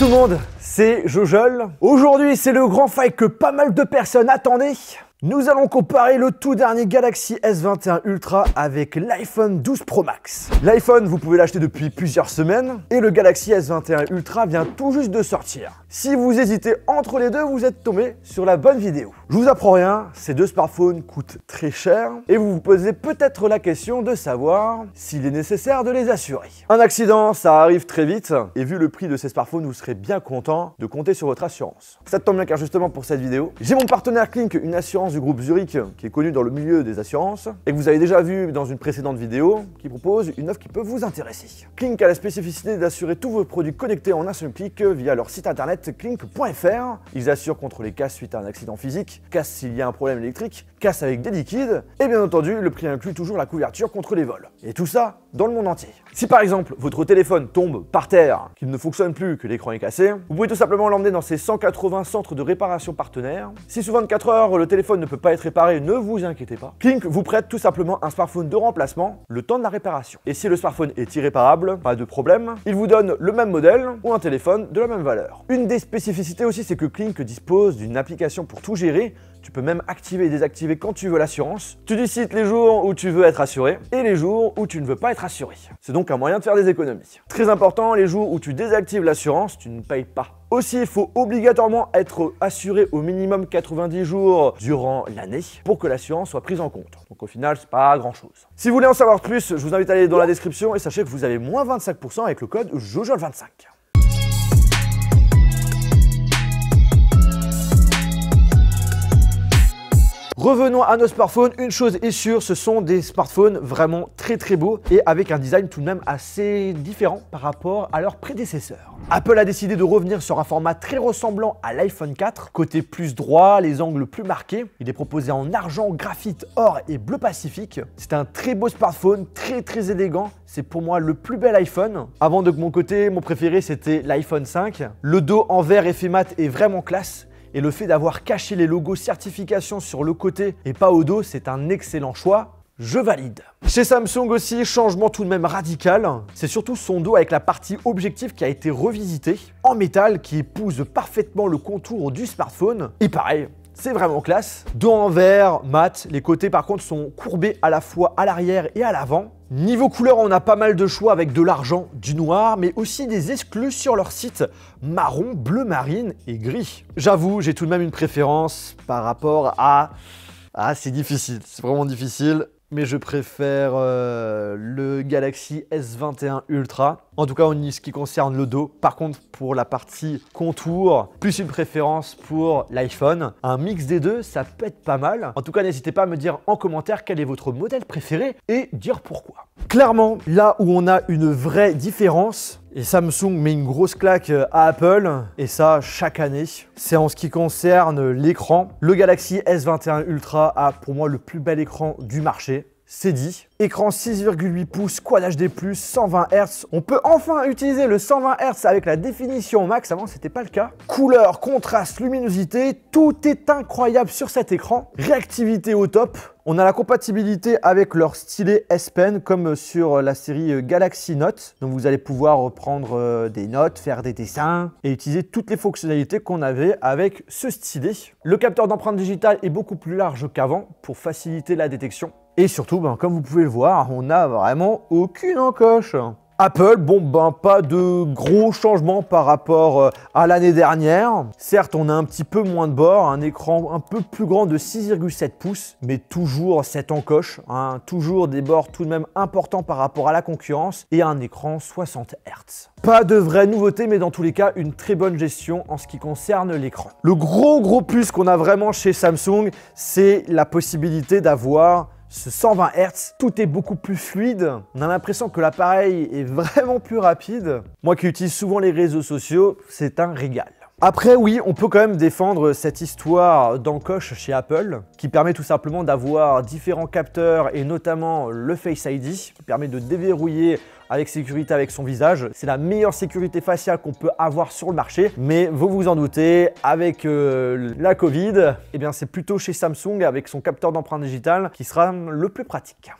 tout le monde, c'est Jojol. Aujourd'hui, c'est le grand fight que pas mal de personnes attendaient. Nous allons comparer le tout dernier Galaxy S21 Ultra avec l'iPhone 12 Pro Max. L'iPhone, vous pouvez l'acheter depuis plusieurs semaines et le Galaxy S21 Ultra vient tout juste de sortir. Si vous hésitez entre les deux, vous êtes tombé sur la bonne vidéo. Je vous apprends rien, ces deux smartphones coûtent très cher et vous vous posez peut-être la question de savoir s'il est nécessaire de les assurer. Un accident, ça arrive très vite et vu le prix de ces smartphones, vous serez bien content de compter sur votre assurance. Ça tombe bien car justement pour cette vidéo, j'ai mon partenaire Clink, une assurance du groupe Zurich, qui est connu dans le milieu des assurances, et que vous avez déjà vu dans une précédente vidéo, qui propose une offre qui peut vous intéresser. Clink a la spécificité d'assurer tous vos produits connectés en un seul clic euh, via leur site internet clink.fr. Ils assurent contre les casses suite à un accident physique, casse s'il y a un problème électrique, casse avec des liquides, et bien entendu, le prix inclut toujours la couverture contre les vols. Et tout ça dans le monde entier. Si par exemple votre téléphone tombe par terre, qu'il ne fonctionne plus, que l'écran est cassé, vous pouvez tout simplement l'emmener dans ces 180 centres de réparation partenaires. Si sous 24 heures le téléphone ne peut pas être réparé, ne vous inquiétez pas. Clink vous prête tout simplement un smartphone de remplacement le temps de la réparation. Et si le smartphone est irréparable, pas de problème, il vous donne le même modèle ou un téléphone de la même valeur. Une des spécificités aussi, c'est que Clink dispose d'une application pour tout gérer tu peux même activer et désactiver quand tu veux l'assurance. Tu décides les jours où tu veux être assuré et les jours où tu ne veux pas être assuré. C'est donc un moyen de faire des économies. Très important, les jours où tu désactives l'assurance, tu ne payes pas. Aussi, il faut obligatoirement être assuré au minimum 90 jours durant l'année pour que l'assurance soit prise en compte. Donc au final, c'est pas grand chose. Si vous voulez en savoir plus, je vous invite à aller dans la description et sachez que vous avez moins 25% avec le code JOJOL25. Revenons à nos smartphones. Une chose est sûre, ce sont des smartphones vraiment très très beaux et avec un design tout de même assez différent par rapport à leurs prédécesseurs. Apple a décidé de revenir sur un format très ressemblant à l'iPhone 4, côté plus droit, les angles plus marqués. Il est proposé en argent, graphite, or et bleu pacifique. C'est un très beau smartphone, très très élégant. C'est pour moi le plus bel iPhone. Avant de mon côté, mon préféré c'était l'iPhone 5. Le dos en vert effet mat est vraiment classe et le fait d'avoir caché les logos certification sur le côté et pas au dos, c'est un excellent choix. Je valide. Chez Samsung aussi, changement tout de même radical. C'est surtout son dos avec la partie objective qui a été revisitée en métal qui épouse parfaitement le contour du smartphone. Et pareil, c'est vraiment classe. Dos en vert, mat. Les côtés par contre sont courbés à la fois à l'arrière et à l'avant. Niveau couleur, on a pas mal de choix avec de l'argent, du noir, mais aussi des exclus sur leur site, marron, bleu marine et gris. J'avoue, j'ai tout de même une préférence par rapport à... Ah, c'est difficile, c'est vraiment difficile mais je préfère euh, le Galaxy S21 Ultra. En tout cas, en ce qui concerne le dos. Par contre, pour la partie contour, plus une préférence pour l'iPhone. Un mix des deux, ça peut être pas mal. En tout cas, n'hésitez pas à me dire en commentaire quel est votre modèle préféré et dire pourquoi. Clairement, là où on a une vraie différence, et Samsung met une grosse claque à Apple, et ça chaque année. C'est en ce qui concerne l'écran. Le Galaxy S21 Ultra a pour moi le plus bel écran du marché. C'est dit. Écran 6,8 pouces, Quad HD+, 120 Hz. On peut enfin utiliser le 120 Hz avec la définition max, avant c'était pas le cas. Couleur, contraste, luminosité, tout est incroyable sur cet écran. Réactivité au top, on a la compatibilité avec leur stylet S Pen comme sur la série euh, Galaxy Note. Donc vous allez pouvoir prendre euh, des notes, faire des dessins et utiliser toutes les fonctionnalités qu'on avait avec ce stylet. Le capteur d'empreinte digitale est beaucoup plus large qu'avant pour faciliter la détection. Et surtout, ben, comme vous pouvez le voir, on n'a vraiment aucune encoche. Apple, bon ben pas de gros changements par rapport euh, à l'année dernière. Certes, on a un petit peu moins de bords, un écran un peu plus grand de 6,7 pouces, mais toujours cette encoche, hein, toujours des bords tout de même importants par rapport à la concurrence et un écran 60 Hz. Pas de vraie nouveauté, mais dans tous les cas, une très bonne gestion en ce qui concerne l'écran. Le gros gros plus qu'on a vraiment chez Samsung, c'est la possibilité d'avoir ce 120 Hz, tout est beaucoup plus fluide. On a l'impression que l'appareil est vraiment plus rapide. Moi qui utilise souvent les réseaux sociaux, c'est un régal. Après oui, on peut quand même défendre cette histoire d'encoche chez Apple qui permet tout simplement d'avoir différents capteurs et notamment le Face ID qui permet de déverrouiller avec sécurité avec son visage. C'est la meilleure sécurité faciale qu'on peut avoir sur le marché. Mais vous vous en doutez, avec euh, la Covid, eh c'est plutôt chez Samsung avec son capteur d'empreinte digitale qui sera le plus pratique.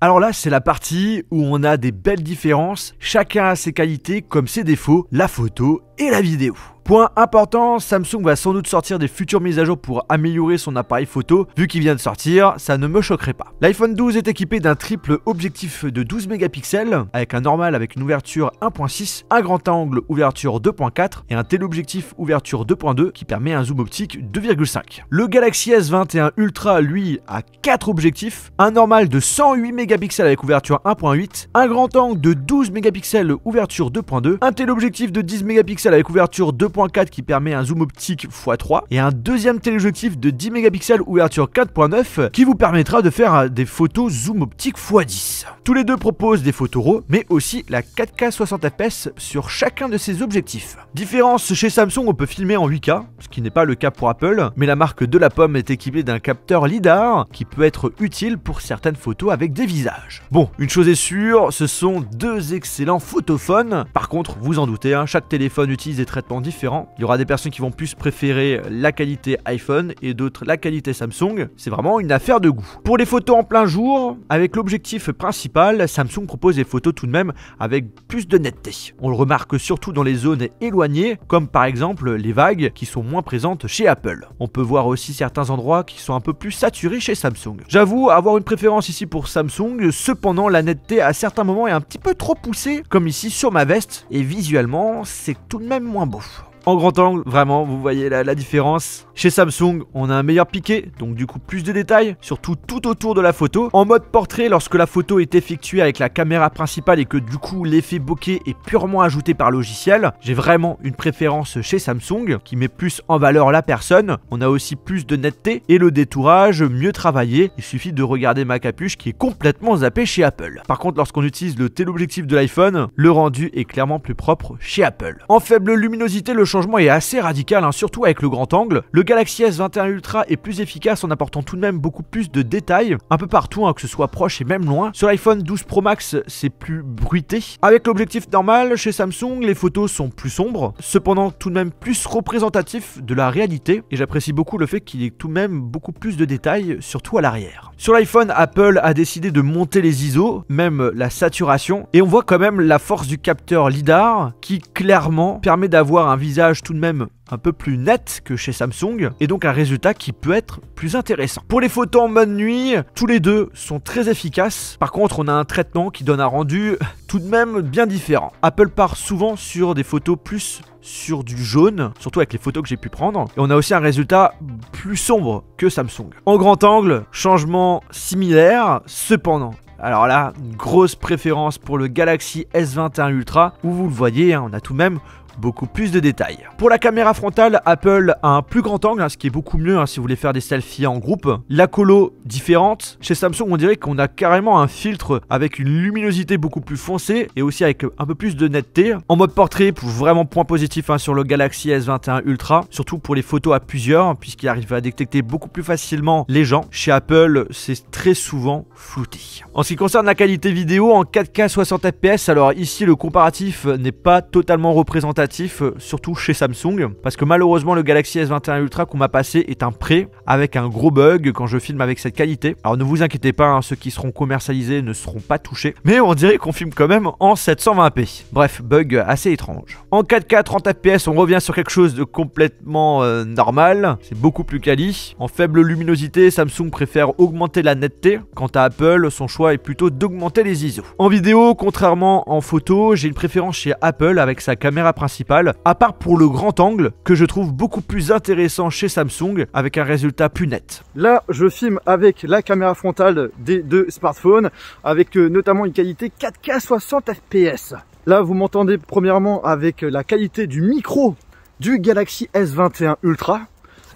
Alors là, c'est la partie où on a des belles différences. Chacun a ses qualités comme ses défauts, la photo et la vidéo. Point important, Samsung va sans doute sortir des futures mises à jour pour améliorer son appareil photo. Vu qu'il vient de sortir, ça ne me choquerait pas. L'iPhone 12 est équipé d'un triple objectif de 12 mégapixels, avec un normal avec une ouverture 1.6, un grand angle ouverture 2.4 et un téléobjectif ouverture 2.2 qui permet un zoom optique 2.5. Le Galaxy S21 Ultra, lui, a 4 objectifs, un normal de 108 mégapixels avec ouverture 1.8, un grand angle de 12 mégapixels ouverture 2.2, un téléobjectif de 10 mégapixels avec ouverture 2.2 .4 qui permet un zoom optique x3 et un deuxième téléobjectif de 10 mégapixels ouverture 4.9 qui vous permettra de faire des photos zoom optique x10. Tous les deux proposent des photos RAW mais aussi la 4K 60 fps sur chacun de ces objectifs. Différence chez Samsung, on peut filmer en 8K, ce qui n'est pas le cas pour Apple, mais la marque de la pomme est équipée d'un capteur LiDAR qui peut être utile pour certaines photos avec des visages. Bon, une chose est sûre, ce sont deux excellents photophones. Par contre, vous en doutez, hein, chaque téléphone utilise des traitements différents il y aura des personnes qui vont plus préférer la qualité iPhone et d'autres la qualité Samsung. C'est vraiment une affaire de goût. Pour les photos en plein jour, avec l'objectif principal, Samsung propose des photos tout de même avec plus de netteté. On le remarque surtout dans les zones éloignées, comme par exemple les vagues qui sont moins présentes chez Apple. On peut voir aussi certains endroits qui sont un peu plus saturés chez Samsung. J'avoue avoir une préférence ici pour Samsung, cependant la netteté à certains moments est un petit peu trop poussée, comme ici sur ma veste, et visuellement c'est tout de même moins beau en grand angle, vraiment, vous voyez la, différence. Chez Samsung, on a un meilleur piqué, donc du coup plus de détails, surtout tout autour de la photo. En mode portrait, lorsque la photo est effectuée avec la caméra principale et que du coup l'effet bokeh est purement ajouté par logiciel, j'ai vraiment une préférence chez Samsung qui met plus en valeur la personne. On a aussi plus de netteté et le détourage mieux travaillé. Il suffit de regarder ma capuche qui est complètement zappée chez Apple. Par contre, lorsqu'on utilise le téléobjectif de l'iPhone, le rendu est clairement plus propre chez Apple. En faible luminosité, le changement est assez radical, hein, surtout avec le grand angle. Le Galaxy S21 Ultra est plus efficace en apportant tout de même beaucoup plus de détails, un peu partout, hein, que ce soit proche et même loin. Sur l'iPhone 12 Pro Max, c'est plus bruité. Avec l'objectif normal, chez Samsung, les photos sont plus sombres, cependant tout de même plus représentatif de la réalité, et j'apprécie beaucoup le fait qu'il y ait tout de même beaucoup plus de détails, surtout à l'arrière. Sur l'iPhone, Apple a décidé de monter les ISO, même la saturation, et on voit quand même la force du capteur LiDAR, qui clairement permet d'avoir un visage tout de même un peu plus net que chez Samsung, et donc un résultat qui peut être plus intéressant. Pour les photos en mode nuit, tous les deux sont très efficaces. Par contre, on a un traitement qui donne un rendu tout de même bien différent. Apple part souvent sur des photos plus sur du jaune, surtout avec les photos que j'ai pu prendre. Et on a aussi un résultat plus sombre que Samsung. En grand angle, changement similaire, cependant. Alors là, grosse préférence pour le Galaxy S21 Ultra, où vous le voyez, hein, on a tout de même beaucoup plus de détails. Pour la caméra frontale, Apple a un plus grand angle, hein, ce qui est beaucoup mieux hein, si vous voulez faire des selfies en groupe. La colo différente. Chez Samsung, on dirait qu'on a carrément un filtre avec une luminosité beaucoup plus foncée et aussi avec un peu plus de netteté. En mode portrait, vraiment point positif hein, sur le Galaxy S21 Ultra, surtout pour les photos à plusieurs, puisqu'il arrive à détecter beaucoup plus facilement les gens. Chez Apple, c'est très souvent flouté. En ce qui concerne la qualité vidéo en 4K 60 fps, alors ici le comparatif n'est pas totalement représentatif euh, surtout chez Samsung, parce que malheureusement le Galaxy S21 Ultra qu'on m'a passé est un prêt avec un gros bug quand je filme avec cette qualité. Alors ne vous inquiétez pas, hein, ceux qui seront commercialisés ne seront pas touchés, mais on dirait qu'on filme quand même en 720p. Bref, bug assez étrange. En 4K 30 fps, on revient sur quelque chose de complètement euh, normal, c'est beaucoup plus quali. En faible luminosité, Samsung préfère augmenter la netteté. Quant à Apple, son choix est plutôt d'augmenter les ISO. En vidéo, contrairement en photo, j'ai une préférence chez Apple avec sa caméra principale à part pour le grand angle que je trouve beaucoup plus intéressant chez Samsung avec un résultat plus net. Là, je filme avec la caméra frontale des deux smartphones avec euh, notamment une qualité 4K 60 fps. Là, vous m'entendez premièrement avec euh, la qualité du micro du Galaxy S21 Ultra.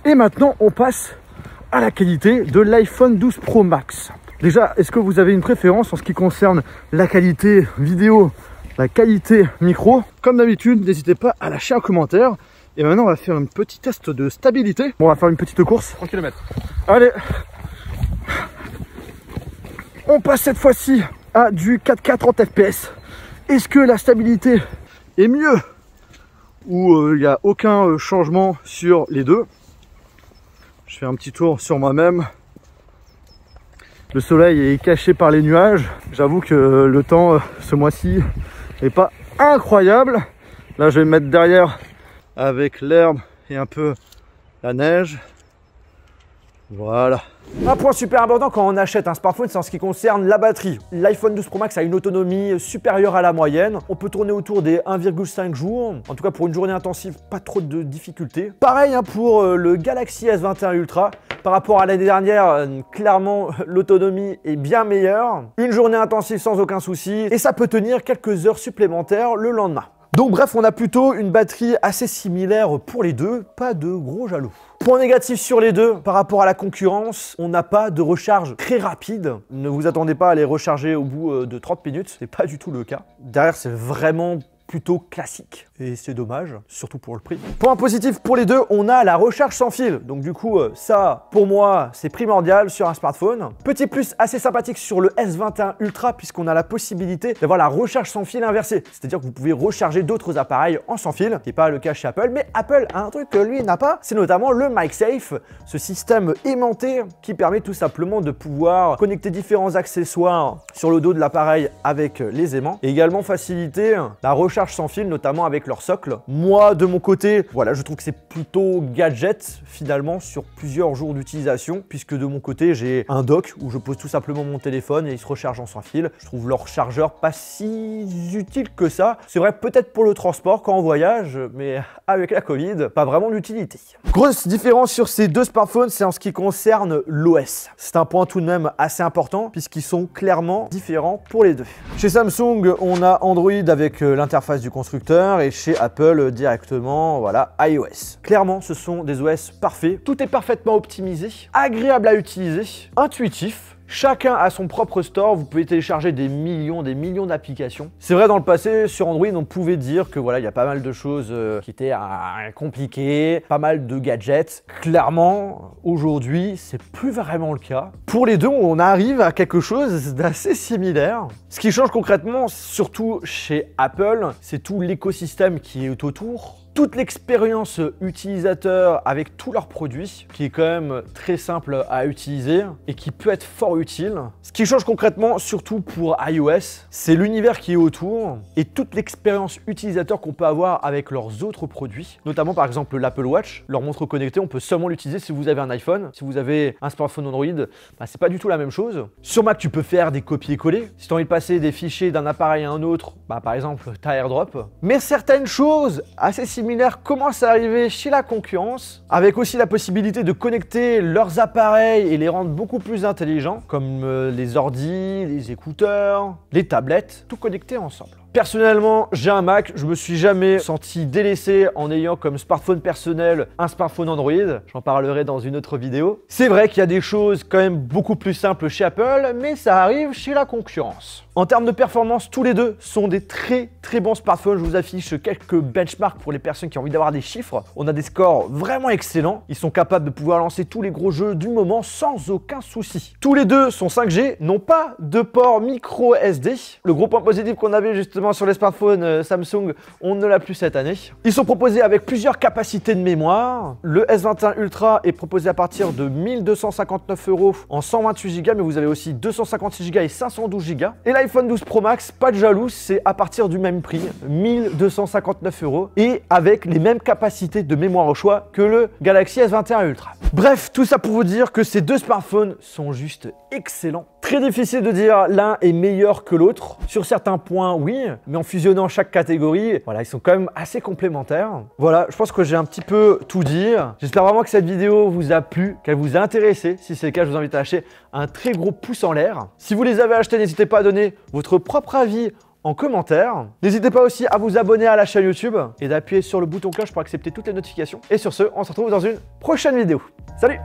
Et maintenant, on passe à la qualité de l'iPhone 12 Pro Max. Déjà, est-ce que vous avez une préférence en ce qui concerne la qualité vidéo la qualité micro. Comme d'habitude, n'hésitez pas à lâcher un commentaire. Et maintenant, on va faire un petit test de stabilité. Bon, on va faire une petite course. km. Allez On passe cette fois-ci à du 4K 30 FPS. Est-ce que la stabilité est mieux Ou euh, il n'y a aucun euh, changement sur les deux Je fais un petit tour sur moi-même. Le soleil est caché par les nuages. J'avoue que euh, le temps, ce mois-ci, et pas incroyable. Là, je vais me mettre derrière avec l'herbe et un peu la neige. Voilà. Un point super important quand on achète un smartphone, c'est en ce qui concerne la batterie. L'iPhone 12 Pro Max a une autonomie supérieure à la moyenne. On peut tourner autour des 1,5 jours. En tout cas, pour une journée intensive, pas trop de difficultés. Pareil hein, pour euh, le Galaxy S21 Ultra. Par rapport à l'année dernière, euh, clairement, l'autonomie est bien meilleure. Une journée intensive sans aucun souci. Et ça peut tenir quelques heures supplémentaires le lendemain. Donc bref, on a plutôt une batterie assez similaire pour les deux, pas de gros jaloux. Point négatif sur les deux, par rapport à la concurrence, on n'a pas de recharge très rapide. Ne vous attendez pas à les recharger au bout euh, de 30 minutes, n'est pas du tout le cas. Derrière, c'est vraiment plutôt classique. Et c'est dommage, surtout pour le prix. Point positif pour les deux, on a la recharge sans fil. Donc du coup, euh, ça, pour moi, c'est primordial sur un smartphone. Petit plus assez sympathique sur le S21 Ultra, puisqu'on a la possibilité d'avoir la recharge sans fil inversée. C'est-à-dire que vous pouvez recharger d'autres appareils en sans fil, Ce n'est pas le cas chez Apple, mais Apple a un truc que lui n'a pas, c'est notamment le MicSafe, ce système aimanté qui permet tout simplement de pouvoir connecter différents accessoires sur le dos de l'appareil avec les aimants, et également faciliter la recharge sans fil, notamment avec leur socle. Moi, de mon côté, voilà, je trouve que c'est plutôt gadget finalement sur plusieurs jours d'utilisation, puisque de mon côté, j'ai un dock où je pose tout simplement mon téléphone et il se recharge en sans fil. Je trouve leur chargeur pas si utile que ça. C'est vrai peut-être pour le transport quand on voyage, mais avec la Covid, pas vraiment d'utilité. Grosse différence sur ces deux smartphones, c'est en ce qui concerne l'OS. C'est un point tout de même assez important puisqu'ils sont clairement différents pour les deux. Chez Samsung, on a Android avec euh, l'interface du constructeur et chez Apple directement, voilà, iOS. Clairement, ce sont des OS parfaits. Tout est parfaitement optimisé, agréable à utiliser, intuitif, Chacun a son propre store, vous pouvez télécharger des millions, des millions d'applications. C'est vrai, dans le passé, sur Android, on pouvait dire que voilà, il y a pas mal de choses euh, qui étaient euh, compliquées, pas mal de gadgets. Clairement, aujourd'hui, c'est plus vraiment le cas. Pour les deux, on arrive à quelque chose d'assez similaire. Ce qui change concrètement, surtout chez Apple, c'est tout l'écosystème qui est autour toute l'expérience utilisateur avec tous leurs produits, qui est quand même très simple à utiliser et qui peut être fort utile. Ce qui change concrètement, surtout pour iOS, c'est l'univers qui est autour et toute l'expérience utilisateur qu'on peut avoir avec leurs autres produits, notamment par exemple l'Apple Watch, leur montre connectée, on peut seulement l'utiliser si vous avez un iPhone, si vous avez un smartphone Android, bah, c'est pas du tout la même chose. Sur Mac, tu peux faire des copier-coller. Si tu as envie de passer des fichiers d'un appareil à un autre, bah, par exemple, as AirDrop. Mais certaines choses assez similaires Commence commencent à arriver chez la concurrence, avec aussi la possibilité de connecter leurs appareils et les rendre beaucoup plus intelligents, comme euh, les ordis, les écouteurs, les tablettes, tout connecté ensemble. Personnellement, j'ai un Mac, je me suis jamais senti délaissé en ayant comme smartphone personnel un smartphone Android, j'en parlerai dans une autre vidéo. C'est vrai qu'il y a des choses quand même beaucoup plus simples chez Apple, mais ça arrive chez la concurrence. En termes de performance, tous les deux sont des très très bons smartphones. Je vous affiche quelques benchmarks pour les personnes qui ont envie d'avoir des chiffres. On a des scores vraiment excellents. Ils sont capables de pouvoir lancer tous les gros jeux du moment sans aucun souci. Tous les deux sont 5G, n'ont pas de port micro SD. Le gros point positif qu'on avait justement sur les smartphones euh, Samsung, on ne l'a plus cette année. Ils sont proposés avec plusieurs capacités de mémoire. Le S21 Ultra est proposé à partir de 1259 euros en 128 Go, mais vous avez aussi 256 Go et 512 Go. Et l'iPhone 12 Pro Max, pas de jaloux, c'est à partir du même prix, 1259 euros, et avec les mêmes capacités de mémoire au choix que le Galaxy S21 Ultra. Bref, tout ça pour vous dire que ces deux smartphones sont juste excellent. Très difficile de dire l'un est meilleur que l'autre. Sur certains points, oui, mais en fusionnant chaque catégorie, voilà, ils sont quand même assez complémentaires. Voilà, je pense que j'ai un petit peu tout dit. J'espère vraiment que cette vidéo vous a plu, qu'elle vous a intéressé. Si c'est le cas, je vous invite à acheter un très gros pouce en l'air. Si vous les avez achetés, n'hésitez pas à donner votre propre avis en commentaire. N'hésitez pas aussi à vous abonner à la chaîne YouTube et d'appuyer sur le bouton cloche pour accepter toutes les notifications. Et sur ce, on se retrouve dans une prochaine vidéo. Salut